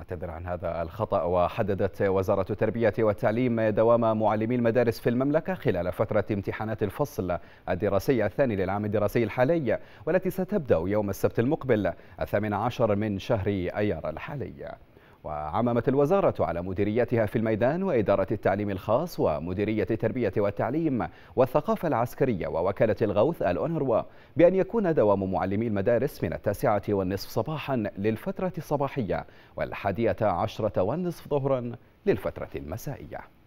أعتذر عن هذا الخطأ وحددت وزارة التربية والتعليم دوام معلمي المدارس في المملكة خلال فترة امتحانات الفصل الدراسي الثاني للعام الدراسي الحالي والتي ستبدأ يوم السبت المقبل الثامن عشر من شهر أيار الحالي وعممت الوزارة على مديرياتها في الميدان وإدارة التعليم الخاص ومديرية التربية والتعليم والثقافة العسكرية ووكالة الغوث الأونروا بأن يكون دوام معلمي المدارس من التاسعة والنصف صباحا للفترة الصباحية والحادية عشرة والنصف ظهرا للفترة المسائية